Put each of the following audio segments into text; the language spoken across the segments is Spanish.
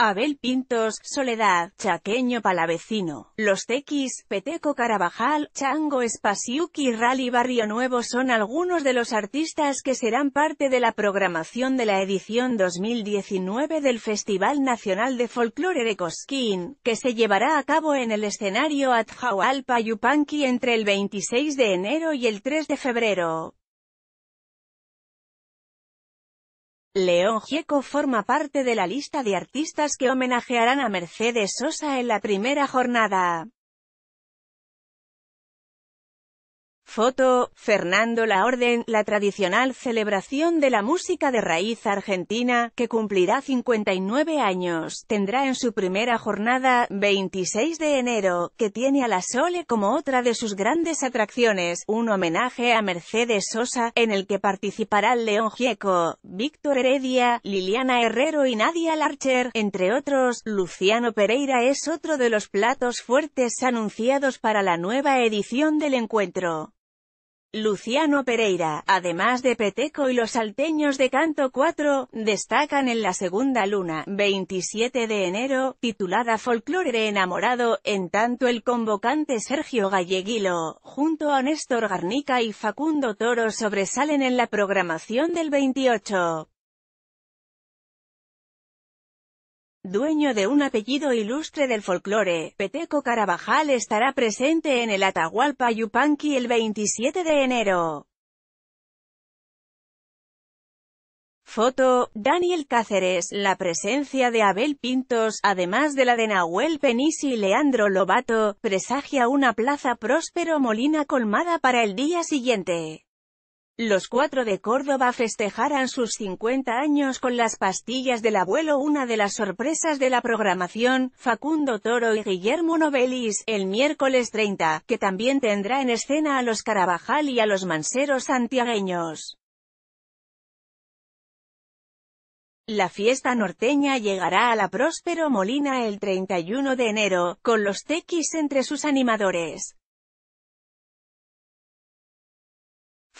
Abel Pintos, Soledad, Chaqueño Palavecino, Los Tequis, Peteco Carabajal, Chango y Rally Barrio Nuevo son algunos de los artistas que serán parte de la programación de la edición 2019 del Festival Nacional de Folclore de Cosquín, que se llevará a cabo en el escenario Atjaualpa Yupanqui entre el 26 de enero y el 3 de febrero. León Gieco forma parte de la lista de artistas que homenajearán a Mercedes Sosa en la primera jornada. Foto, Fernando La Orden, la tradicional celebración de la música de raíz argentina, que cumplirá 59 años, tendrá en su primera jornada, 26 de enero, que tiene a la Sole como otra de sus grandes atracciones, un homenaje a Mercedes Sosa, en el que participarán León Gieco, Víctor Heredia, Liliana Herrero y Nadia Larcher, entre otros, Luciano Pereira es otro de los platos fuertes anunciados para la nueva edición del encuentro. Luciano Pereira, además de Peteco y los salteños de Canto 4, destacan en la segunda luna, 27 de enero, titulada Folclore enamorado, en tanto el convocante Sergio Galleguilo, junto a Néstor Garnica y Facundo Toro sobresalen en la programación del 28. dueño de un apellido ilustre del folclore, Peteco Carabajal estará presente en el Atahualpa Yupanqui el 27 de enero. Foto, Daniel Cáceres, la presencia de Abel Pintos, además de la de Nahuel Penisi y Leandro Lobato, presagia una plaza próspero Molina colmada para el día siguiente. Los cuatro de Córdoba festejarán sus 50 años con las pastillas del abuelo una de las sorpresas de la programación, Facundo Toro y Guillermo Novelis, el miércoles 30, que también tendrá en escena a los Carabajal y a los manseros santiagueños. La fiesta norteña llegará a la Próspero Molina el 31 de enero, con los tequis entre sus animadores.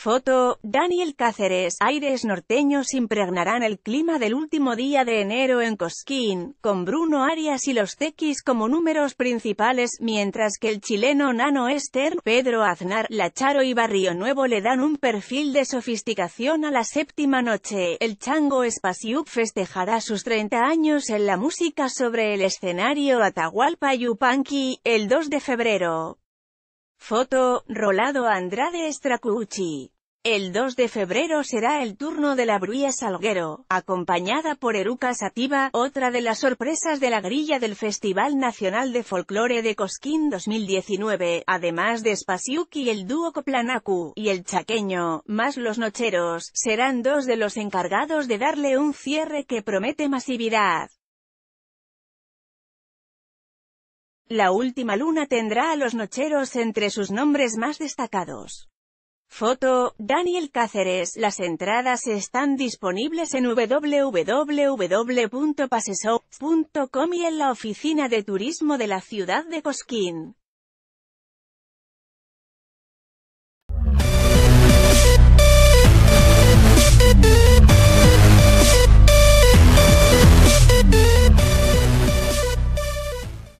Foto, Daniel Cáceres, aires norteños impregnarán el clima del último día de enero en Cosquín, con Bruno Arias y los Tequis como números principales, mientras que el chileno Nano Esther, Pedro Aznar, Lacharo y Barrio Nuevo le dan un perfil de sofisticación a la séptima noche. El chango Espasiuk festejará sus 30 años en la música sobre el escenario Atahualpa Yupanqui, el 2 de febrero. Foto, Rolado Andrade Estracucci. El 2 de febrero será el turno de la Bruya Salguero, acompañada por Eruka Sativa, otra de las sorpresas de la grilla del Festival Nacional de Folclore de Cosquín 2019, además de Spasiuki el dúo Coplanacu, y el Chaqueño, más los Nocheros, serán dos de los encargados de darle un cierre que promete masividad. La última luna tendrá a los nocheros entre sus nombres más destacados. Foto, Daniel Cáceres. Las entradas están disponibles en www.paseshow.com y en la oficina de turismo de la ciudad de Cosquín.